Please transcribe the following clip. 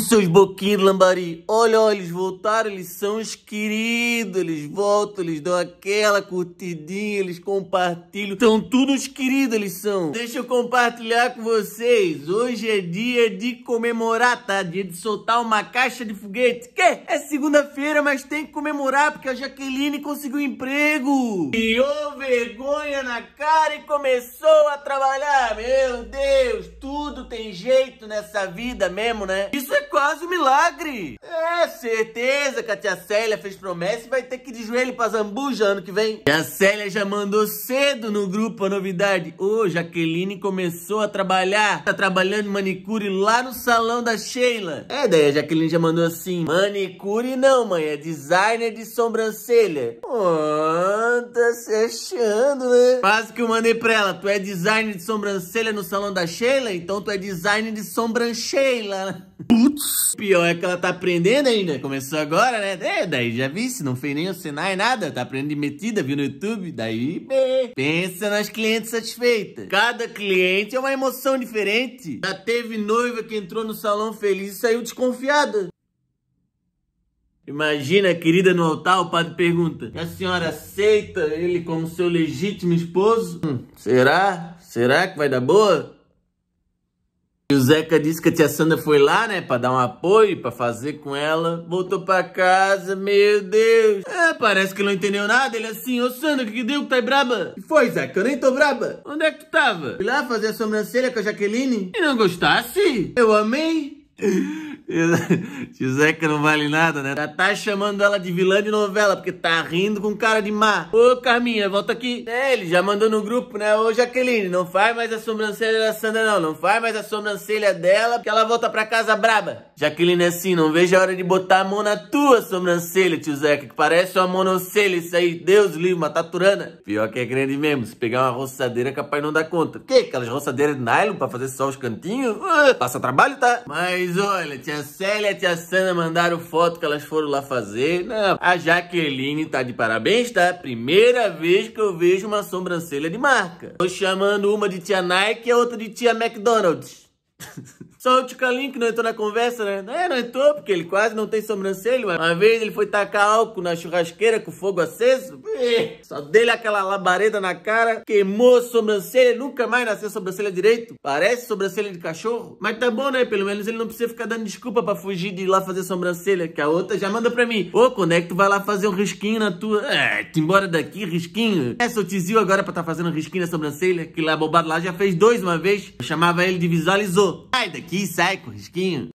seus boquinhos de lambari. Olha, olha, eles voltaram, eles são os queridos. Eles voltam, eles dão aquela curtidinha, eles compartilham. São tudo os queridos, eles são. Deixa eu compartilhar com vocês. Hoje é dia de comemorar, tá? Dia de soltar uma caixa de foguete. É segunda-feira, mas tem que comemorar porque a Jaqueline conseguiu emprego. Criou vergonha na cara e começou a trabalhar. Meu Deus, tudo tem jeito nessa vida mesmo, né? Isso é faz o milagre. É, certeza que a tia Célia fez promessa e vai ter que ir de joelho pra Zambuja ano que vem. Tia Célia já mandou cedo no grupo a novidade. Ô, oh, Jaqueline começou a trabalhar. Tá trabalhando manicure lá no salão da Sheila. É, daí a Jaqueline já mandou assim. Manicure não, mãe. É designer de sobrancelha. Oh, tá se achando, né? Quase que eu mandei pra ela. Tu é designer de sobrancelha no salão da Sheila? Então tu é designer de sobrancelha. Putz. Pior é que ela tá aprendendo ainda. Começou agora, né? É, daí já vi, se não fez nem o Senai, nada. Tá aprendendo de metida, viu no YouTube. Daí, bê. Pensa nas clientes satisfeitas. Cada cliente é uma emoção diferente. Já teve noiva que entrou no salão feliz e saiu desconfiada. Imagina a querida no altar, o padre pergunta: A senhora aceita ele como seu legítimo esposo? Hum, será? Será que vai dar boa? E o Zeca disse que a tia Sandra foi lá, né, pra dar um apoio, pra fazer com ela. Voltou pra casa, meu Deus. É, parece que não entendeu nada. Ele assim, ô Sandra, o que, que deu? Tá braba? Que foi, Zeca? Eu nem tô braba. Onde é que tu tava? Fui lá fazer a sobrancelha com a Jaqueline. E não gostasse? Eu amei. Zeca não vale nada, né? Já tá chamando ela de vilã de novela, porque tá rindo com cara de má. Ô, Carminha, volta aqui. É, ele já mandou no grupo, né? Ô, Jaqueline, não faz mais a sobrancelha da Sandra, não. Não faz mais a sobrancelha dela, porque ela volta pra casa braba. Jaqueline, é assim, não vejo a hora de botar a mão na tua sobrancelha, tio Zeca, que parece uma monocelha isso aí. Deus livre, uma taturana. Pior que é grande mesmo. Se pegar uma roçadeira, é capaz não dá conta. O Que? Aquelas roçadeiras de nylon pra fazer só os cantinhos? Uh, passa trabalho, tá? Mas olha, tia a Célia e a tia Sana mandaram foto que elas foram lá fazer. Não, a Jaqueline tá de parabéns, tá? Primeira vez que eu vejo uma sobrancelha de marca. Tô chamando uma de tia Nike e a outra de tia McDonald's. Só o Ticalinho que não entrou na conversa, né? É, não entrou, porque ele quase não tem sobrancelha. Uma vez ele foi tacar álcool na churrasqueira com fogo aceso. Só dele aquela labareda na cara, queimou a sobrancelha, nunca mais nasceu sobrancelha direito. Parece sobrancelha de cachorro. Mas tá bom, né? Pelo menos ele não precisa ficar dando desculpa pra fugir de ir lá fazer sobrancelha, que a outra já manda pra mim. Ô, quando é que tu vai lá fazer um risquinho na tua... É, te embora daqui, risquinho. É, seu tizio agora pra tá fazendo um risquinho na sobrancelha, que lá bobado lá já fez dois uma vez. Eu chamava ele de visualizou. Sai daqui, sai com risquinho.